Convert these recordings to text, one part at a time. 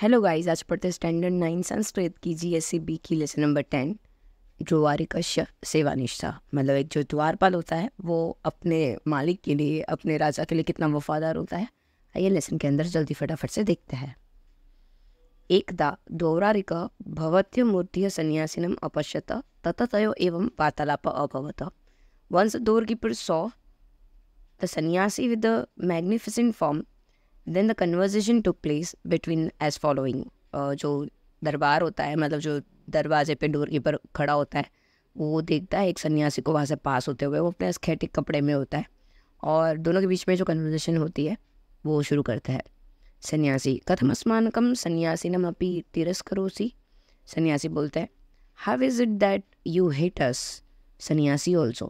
Hello guys आज पढ़ते standard nine Sanskrit की जी एस सी बी की लेसन नंबर टेन द्वारिका सेवा निष्ठा मतलब एक जो द्वारपाल होता है वो अपने मालिक के लिए अपने राजा के लिए कितना वफादार होता है आइए लेसन के अंदर जल्दी फटाफट से देखते हैं एकदा दौरारिक भवत्य मूर्ति संन्यासिनम अपश्यत तततयो एवं वार्तालाप अभवत वंस दौर की पर सौ the sanyasi with magnificent form then the conversation took place between as following जो दरबार होता है मतलब जो दरवाजे पे डोर कीपर खड़ा होता है वो देखता है एक सन्यासी को वहाँ से पास होते हुए वो अपने एस्थेटिक कपड़े में होता है और दोनों के बीच में जो कन्वर्जेशन होती है वो शुरू करता है सन्यासी कथम सन्यासी नम अपी तिरस्करोसी सन्यासी बोलते हैं how is it that you hate us sanyasi also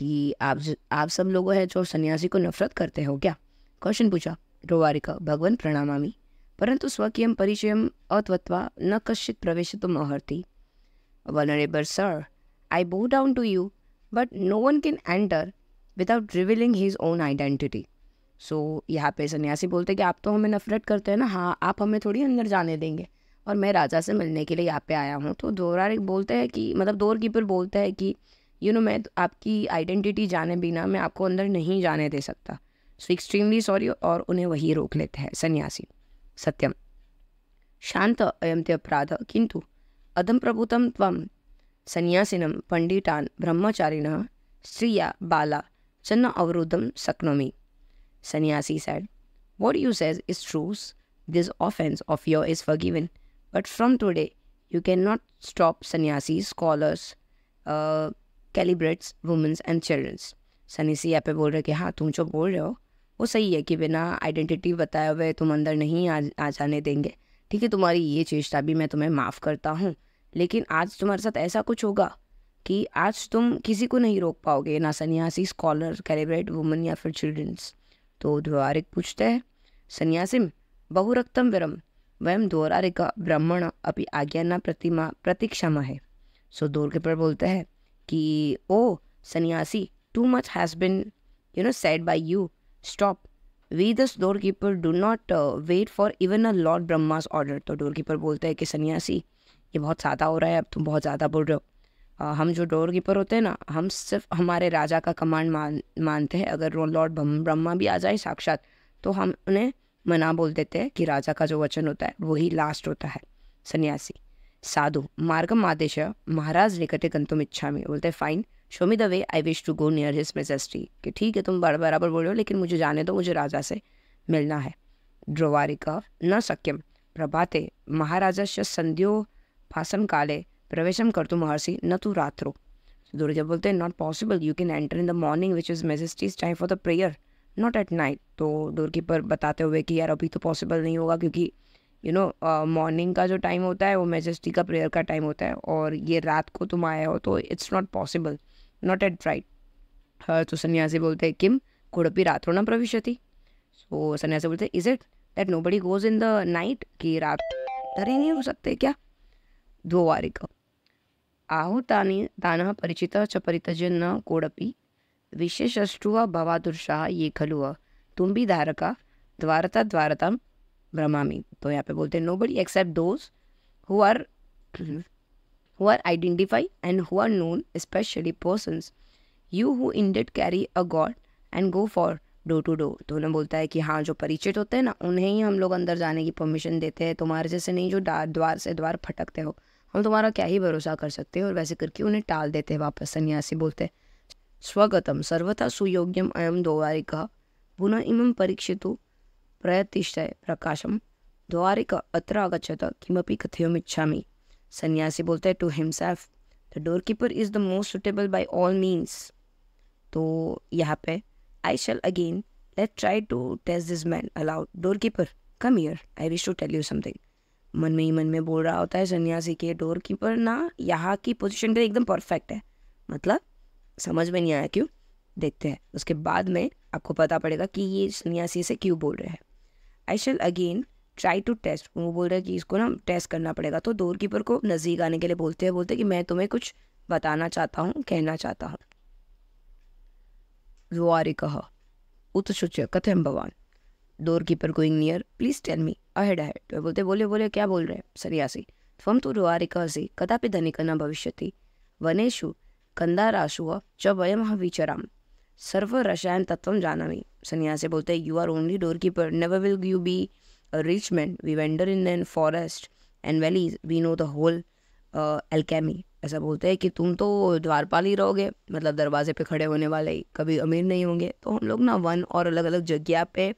कि आप आप सब लोग हैं जो सन्यासी को नफरत करते हो क्या क्वेश्चन पूछा रोवारिक भगवान प्रणामामि परंतु स्वकीय परिचय अत्वत्वा न प्रवेश तो अर्हति वनरेबर sir I bow down to you but no one can enter without revealing his own identity so यहाँ पे सन्यासी बोलते कि आप तो हमें नफरत करते हैं ना हाँ आप हमें थोड़ी अंदर जाने देंगे और मैं राजा से मिलने के लिए यहाँ पे आया हूँ तो दौरार बोलते हैं कि मतलब दोर कीपर बोलता है कि यू नो मैं आपकी आइडेंटिटी जाने बिना मैं आपको अंदर नहीं जाने दे सकता सो एक्सट्रीमली सॉरी और उन्हें वही रोक लेते हैं सन्यासी सत्यम शांत अयम ते अपराध किंतु अधम प्रभुतम तम सन्यासिनम पंडितान ब्रह्मचारिण स्त्रिया बाला चन्न अवरुद्धम सकनोमी sanyasi said what you says is truth this offence of your is given but from today you can not stop sanyasi scholars calibrates women and childrens sanyasi यहाँ पे बोल रहे कि हाँ तुम जो बोल रहे हो वो सही है कि बिना आइडेंटिटी बताए हुए तुम अंदर नहीं आ, आ जाने देंगे ठीक है तुम्हारी ये चेष्टा भी मैं तुम्हें माफ़ करता हूँ लेकिन आज तुम्हारे साथ ऐसा कुछ होगा कि आज तुम किसी को नहीं रोक पाओगे ना सन्यासी स्कॉलर कैलिब्रेट वुमन या फिर चिल्ड्रंस तो द्वारिक पूछते हैं सन्यासिम बहुरक्तम विरम वयम द्वारिक ब्राह्मण अपनी आज्ञा न प्रतिमा प्रतीक्षा है सो दौर के पर बोलते हैं कि oh sanyasi too much has been you know said by you stop we thus door keeper do not wait for even a lord Brahma's order तो डोर कीपर बोलते हैं कि सन्यासी ये बहुत ज़्यादा हो रहा है अब तुम बहुत ज़्यादा बोल रहे हो आ, हम जो डोर कीपर होते हैं ना हम सिर्फ हमारे राजा का कमांड मान मानते हैं अगर लॉर्ड ब्रह्मा भी आ जाए साक्षात तो हम उन्हें मना बोल देते हैं कि राजा का जो वचन होता है वही लास्ट होता है सन्यासी साधु मार्गम आदेश महाराज निकटे गंतुम इच्छा में बोलते हैं fine show me the way I wish to go near his majesty कि ठीक है तुम बराबर बोल रहे हो लेकिन मुझे जाने दो मुझे राजा से मिलना है ड्रोवारिका न सक्यम प्रभाते महाराजा से संध्यो भाषण काले प्रवेशम कर तू महर्षि न तू रात्रो दुर्जा बोलते हैं not possible you can enter in the morning which is majesty's time for the prayer not at night तो पर बताते हुए कि यार अभी तो पॉसिबल नहीं होगा क्योंकि यू नो मॉर्निंग का जो टाइम होता है वो मेजेस्टी का प्रेयर का टाइम होता है और ये रात को तुम आए हो तो it's not possible not at right तो सन्यासी बोलते हैं किम घुड़पी रात्रो न प्रवेश सो सन्यासी बोलते is it that nobody goes in the night कि रात डरे नहीं हो सकते क्या दो वारिक तानी तान परिचित च परितजन न कोडपि विशेषष्टुः भवादुर्षाः ये खलु तुम भी धारका द्वारता द्वारता भ्रमामी तो यहाँ पे बोलते हैं nobody except those who are who are identified and who are known, especially persons. You who indeed carry a god and go for door to door तो उन्हें बोलता है कि हाँ जो परिचित होते हैं ना उन्हें ही हम लोग अंदर जाने की परमिशन देते हैं तुम्हारे जैसे नहीं जो द्वार से द्वार फटकते हो हम तुम्हारा क्या ही भरोसा कर सकते हैं और वैसे करके उन्हें टाल देते हैं वापस सन्यासी बोलते हैं स्वगतम सर्वथा सुयोग्यम अयम द्वारिका पुनः इम परीक्षित प्रयतिष्ठ प्रकाशम द्वारिका अत्र आगछत किमी कथियम इच्छा सन्यासी बोलता है to himself the door keeper is the most suitable by all means तो यहाँ पे I shall again let try to test this man aloud door keeper come here I wish to tell you something मन में ही मन में बोल रहा होता है सन्यासी के डोर कीपर ना यहाँ की पोजिशन पर एकदम परफेक्ट है मतलब समझ में नहीं आया क्यों देखते हैं उसके बाद में आपको पता पड़ेगा कि ये सन्यासी से क्यों बोल रहे हैं I shall again try to test वो बोल रहा है कि इसको ना टेस्ट करना पड़ेगा तो डोर कीपर को नज़दीक आने के लिए बोलते हैं बोलते हैं कि मैं तुम्हें कुछ बताना चाहता हूँ कहना चाहता हूँ जुआरी कहा उत्सुच कथम भगवान door keeper going near please tell me ahead ahead तो बोलते बोले बोले क्या बोल रहे हैं सरियासी त्वं तु रुवारिकसि कदापि धनिकः न भविष्यति वनेषु कंदाराशु च वयमः विचराम सर्व रसायन तत्व जाना सन्यासी बोलते you are only door keeper never will you be a rich man. We wander in an forest and valleys. We know the whole uh, alchemy. ऐसा बोलते हैं कि तुम तो द्वारपाल ही रहोगे मतलब दरवाजे पे खड़े होने वाले ही कभी अमीर नहीं होंगे तो हम लोग ना वन और अलग अलग जगह पे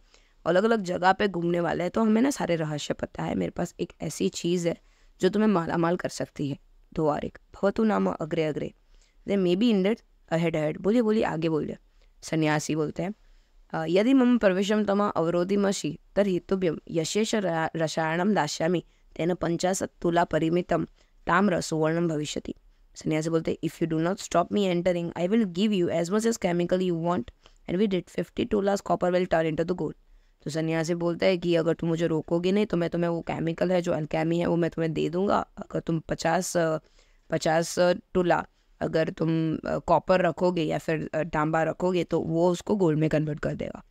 अलग अलग जगह पे घूमने वाले हैं तो हमें ना सारे रहस्य पता है मेरे पास एक ऐसी चीज़ है जो तुम्हें माला माल कर सकती है एक भवतु नाम अग्रे अग्रे they may be in debt ahead ahead बोलिए बोलिए आगे बोलिए सन्यासी बोलते हैं यदि मम प्रवेशम तमा अवरोधी मसी तर्हि तुभ्यं यशेष रसायनं दास्यामि तेन पञ्चाशत् तुला परिमितं ताम्र सुवर्णं भविष्यति सन्यासी बोलते if you do not stop me entering I will give you as much as chemical you want and we did fifty to last copper will turn into the gold तो सन्यासी बोलता है कि अगर तुम मुझे रोकोगे नहीं तो मैं तुम्हें वो केमिकल है जो अल्केमी है वो मैं तुम्हें दे दूंगा अगर तुम पचास पचास टुला अगर तुम कॉपर रखोगे या फिर डांबा रखोगे तो वो उसको गोल्ड में कन्वर्ट कर देगा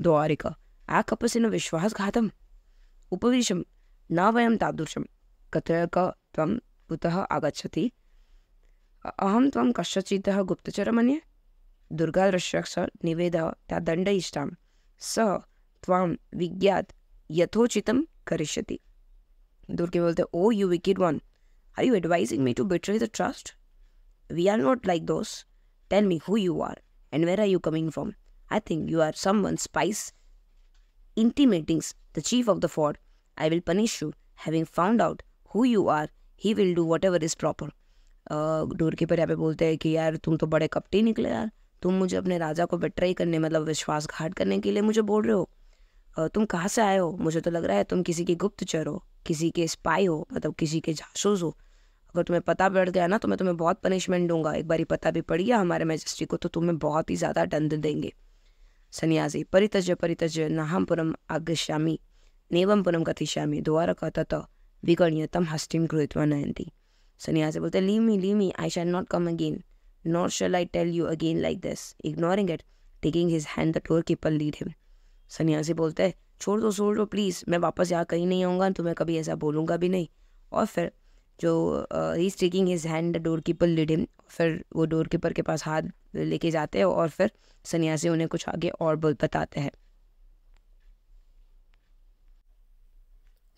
द्वारिका आकपसेन विश्वासघातम् उपविशं न वयं तादृशं कथय क आगछति अहम आगच्छति अहं गुप्तचर कस्यचितः गुप्तचरमन्ये दुर्गादृश्यक्ष निवेद त्या दण्डयिष्ठां स त्वां विज्ञात यथोचितं करिष्यति दुर्गे बोलते oh you wicked one are you advising me to betray the trust we are not like those tell me who you are and where are you coming from I think you are someone spies intimatings the chief of the fort, I will punish you. Having found out who you are, he will do whatever is proper. Door keeper यहाँ पे बोलते हैं कि यार तुम तो बड़े कपटी निकले यार तुम मुझे अपने राजा को बेट्राई करने मतलब विश्वासघात करने के लिए मुझे बोल रहे हो तुम कहाँ से आए हो मुझे तो लग रहा है तुम किसी के गुप्तचर हो किसी के स्पाई हो मतलब किसी के जासूस हो अगर तुम्हें पता पड़ गया ना तो मैं तुम्हें बहुत पनिशमेंट दूंगा एक बार पता भी पड़ गया हमारे मैजिस्ट्री को तो तुम्हें बहुत ही ज़्यादा दंड देंगे सन्यासी परितज परितज नाहम आगश्यामी नेवम पुनम कथिष्यामी दोबारा कहता तो विगण्य तम हस्टिम नयंती सन्यासी बोलते leave me leave me I shall not come again shall I tell you again like this ignoring it taking his hand the door keeper lead him सन्यासी बोलते हैं छोड़ दो छोड़ दो प्लीज़ मैं वापस यहाँ कहीं नहीं आऊँगा तो मैं कभी ऐसा बोलूँगा भी नहीं और फिर जो he is taking his hand the door keeper lead him फिर वो डोर कीपर के पास हाथ लेके जाते हैं और फिर सन्यासी उन्हें कुछ आगे और बताते हैं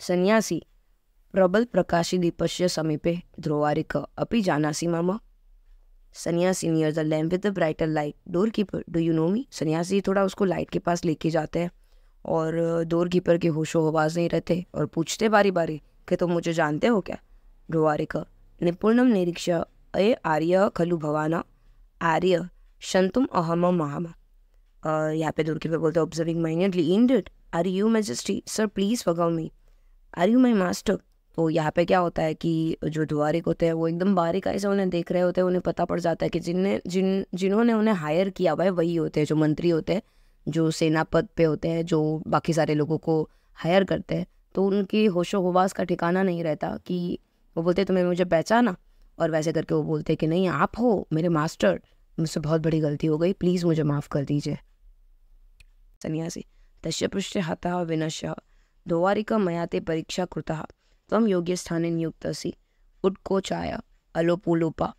सन्यासी प्रबल प्रकाशी दीपस्य समीपे ध्रुवारिक अपि जानासी मामा सन्यासी near the lamp with the brighter light door keeper do you know me सन्यासी थोड़ा उसको लाइट के पास लेके जाते हैं और डोर कीपर के होशो आवाज़ नहीं रहते और पूछते बारी बारी कि तुम तो मुझे जानते हो क्या ध्रुवारिक निपुणम निरीक्षा अय आर्य खलु भवाना आर्य शंतुम अहम महाम यहाँ पे दुर्गी पे बोलते हैं observing minutely indeed are you majesty sir please forgive me are you my master तो यहाँ पे क्या होता है कि जो द्वारिक होते हैं वो एकदम बारीकाई से उन्हें देख रहे होते हैं उन्हें पता पड़ जाता है कि जिनने जिन जिन्होंने उन्हें हायर किया हुआ है वही होते हैं जो मंत्री होते हैं जो सेना पद पे होते हैं जो बाकी सारे लोगों को हायर करते हैं तो उनकी होशो हवास का ठिकाना नहीं रहता कि वो बोलते तुम्हें मुझे पहचाना और वैसे करके वो बोलते कि नहीं आप हो मेरे मास्टर मुझसे बहुत बड़ी गलती हो गई प्लीज़ मुझे माफ़ कर दीजिए सन्यासी पृष्ठ हता विनश दोवारिका मयाते परीक्षा कृता कृतः त्वं योग्यस्थाने नियुक्तसि उत्कोचाय अलोपूलोपा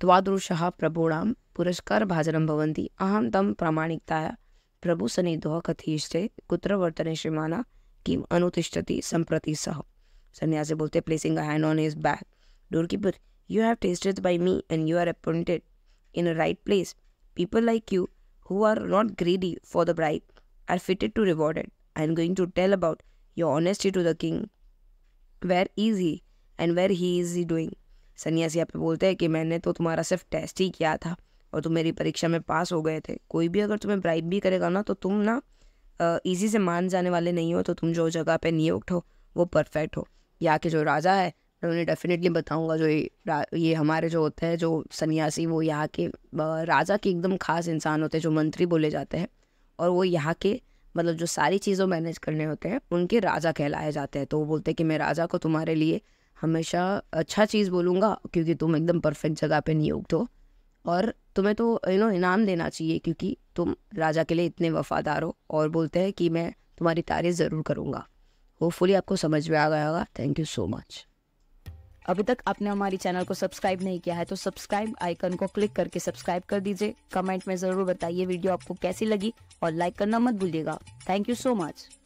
त्वादृशः पुरस्कार पुरस्कारभाजनं भवन्ति अहम तम प्रामाणिकताया दो कथिष्ठे कुत्र वर्तने श्रीमाना किम अनुतिष्ठति संप्रति सह सन्यासी बोलते placing a hand on his back Doorkeeper, you have tasted by me and you are appointed in a right place. People like you who are not greedy for the bribe are fitted to reward it. I am going to tell about your honesty to the king. Where is he and where he is he doing? सन्यासी यहाँ पे बोलते हैं कि मैंने तो तुम्हारा सिर्फ टेस्ट ही किया था और तुम मेरी परीक्षा में पास हो गए थे कोई भी अगर तुम्हें ब्राइब भी करेगा ना तो तुम ना ईजी से मान जाने वाले नहीं हो तो तुम जो जगह पे नियुक्त हो वो परफेक्ट हो यहाँ के जो राजा है मैं उन्हें डेफिनेटली बताऊंगा जो ये हमारे जो होते हैं जो सन्यासी वो यहाँ के राजा के एकदम खास इंसान होते हैं जो मंत्री बोले जाते हैं और वो यहाँ के मतलब जो सारी चीज़ों मैनेज करने होते हैं उनके राजा कहलाए जाते हैं तो वो बोलते हैं कि मैं राजा को तुम्हारे लिए हमेशा अच्छा चीज़ बोलूँगा क्योंकि तुम एकदम परफेक्ट जगह पर नियुक्त हो और तुम्हें तो यू नो इनाम देना चाहिए क्योंकि तुम राजा के लिए इतने वफादार हो और बोलते हैं कि मैं तुम्हारी तारीफ ज़रूर करूँगा होपफुली आपको समझ में आ गया होगा थैंक यू सो मच अभी तक आपने हमारी चैनल को सब्सक्राइब नहीं किया है तो सब्सक्राइब आइकन को क्लिक करके सब्सक्राइब कर दीजिए कमेंट में जरूर बताइए वीडियो आपको कैसी लगी और लाइक करना मत भूलिएगा थैंक यू सो मच